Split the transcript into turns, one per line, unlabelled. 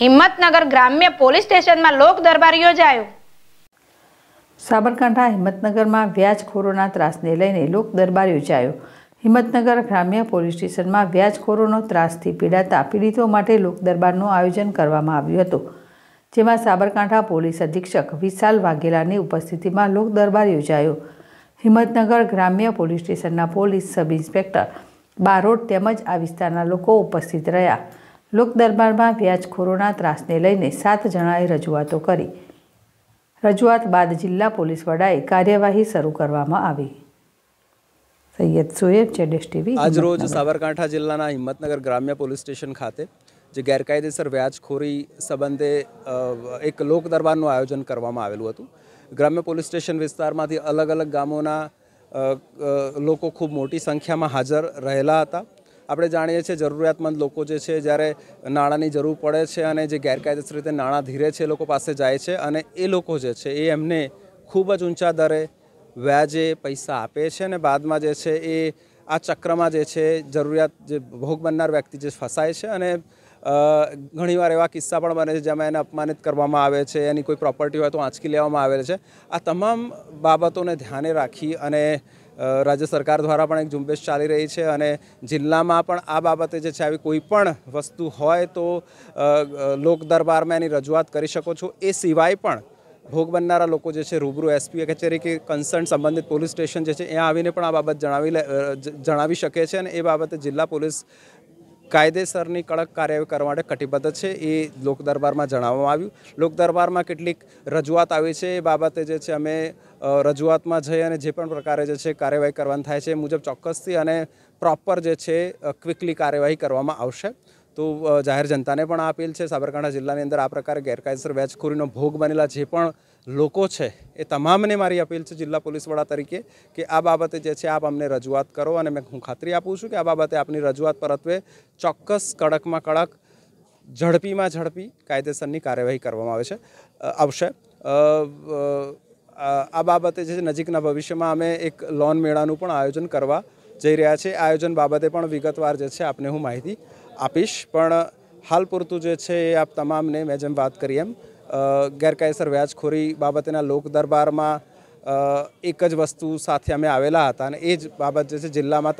હિંમતનગર ગ્રામ્ય પોલીસ સ્ટેશનમાં લોક દરબાર યોજાયો સાબરકાંઠા હિંમતનગરમાં વ્યાજખોરોના ત્રાસને લઈને લોક દરબાર યોજાયો હિંમતનગર ગ્રામ્ય પોલીસ સ્ટેશનમાં વ્યાજખોરોનો ત્રાસથી પીડાતા પીડિતો માટે લોક દરબારનું આયોજન કરવામાં આવ્યું હતું જેમાં સાબરકાંઠા પોલીસ અધિક્ષક વિશાલ વાઘેલાની ઉપસ્થિતિમાં લોક દરબાર યોજાયો હિંમતનગર ગ્રામ્ય પોલીસ સ્ટેશનના પોલીસ સબ ઇન્સ્પેક્ટર બારોટ તેમજ આ વિસ્તારના લોકો ઉપસ્થિત રહ્યા લોકદરબારમાં વ્યાજખોરોના ત્રાસને લઈને સાત જણાએ રજૂઆતો કરી રજૂઆત બાદ જિલ્લા પોલીસ વડાએ કાર્યવાહી શરૂ કરવામાં આવી સૈયદ સોએબ ચેડેશ ટીવી આજરોજ
સાબરકાંઠા જિલ્લાના હિંમતનગર ગ્રામ્ય પોલીસ સ્ટેશન ખાતે જે ગેરકાયદેસર વ્યાજખોરી સંબંધે એક લોક દરબારનું આયોજન કરવામાં આવેલું હતું ગ્રામ્ય પોલીસ સ્ટેશન વિસ્તારમાંથી અલગ અલગ ગામોના લોકો ખૂબ મોટી સંખ્યામાં હાજર રહેલા હતા આપણે જાણીએ છીએ જરૂરિયાતમંદ લોકો જે છે જ્યારે નાણાંની જરૂર પડે છે અને જે ગેરકાયદેસર રીતે નાણાં ધીરે છે એ લોકો પાસે જાય છે અને એ લોકો જે છે એ એમને ખૂબ જ ઊંચા દરે વ્યાજે પૈસા આપે છે અને બાદમાં જે છે એ આ ચક્રમાં જે છે જરૂરિયાત જે ભોગ બનનાર વ્યક્તિ જે ફસાય છે અને ઘણીવાર એવા કિસ્સા પણ બને છે જેમાં એને અપમાનિત કરવામાં આવે છે એની કોઈ પ્રોપર્ટી હોય તો આંચકી લેવામાં આવે છે આ તમામ બાબતોને ધ્યાને રાખી અને રાજ્ય સરકાર દ્વારા પણ એક ઝુંબેશ ચાલી રહી છે અને જિલ્લામાં પણ આ બાબતે જે છે આવી કોઈપણ વસ્તુ હોય તો લોક દરબારમાં એની રજૂઆત કરી શકો છો એ સિવાય પણ ભોગ બનનારા લોકો જે છે રૂબરૂ એસપી કચેરી કે કન્સર્ન સંબંધિત પોલીસ સ્ટેશન જે છે એ આવીને પણ આ બાબત જણાવી જણાવી શકે છે અને એ બાબતે જિલ્લા પોલીસ કાયદેસરની કડક કાર્યવાહી કરવા માટે કટિબદ્ધ છે એ લોકદરબારમાં જણાવવામાં આવ્યું લોક દરબારમાં કેટલીક રજૂઆત આવી છે એ બાબતે જે છે અમે રજૂઆતમાં જઈ અને જે પણ પ્રકારે જે છે કાર્યવાહી કરવાની થાય છે મુજબ ચોક્કસથી અને પ્રોપર જે છે ક્વિકલી કાર્યવાહી કરવામાં આવશે તો જાહેર જનતાને પણ આ અપીલ છે સાબરકાંઠા જિલ્લાની અંદર આ પ્રકારે ગેરકાયદેસર વેચખોરીનો ભોગ બનેલા જે પણ લોકો છે એ તમામને મારી અપીલ છે જિલ્લા પોલીસવાળા તરીકે કે આ બાબતે જે છે આપ અમને રજૂઆત કરો અને મેં હું ખાતરી આપું છું કે આ બાબતે આપની રજૂઆત પરત્વે ચોક્કસ કડકમાં કડક ઝડપીમાં ઝડપી કાયદેસરની કાર્યવાહી કરવામાં આવે છે આવશે આ બાબતે જે નજીકના ભવિષ્યમાં અમે એક લોન મેળાનું પણ આયોજન કરવા જઈ રહ્યા છે આયોજન બાબતે પણ વિગતવાર જે છે આપને હું માહિતી આપીશ પણ હાલ પૂરતું જે છે એ આપ તમામને મેં જેમ વાત કરી એમ ગેરકાયસર વ્યાજખોરી બાબતેના લોક દરબારમાં એક જ વસ્તુ સાથે અમે આવેલા હતા અને એ જ બાબત જે છે જિલ્લામાં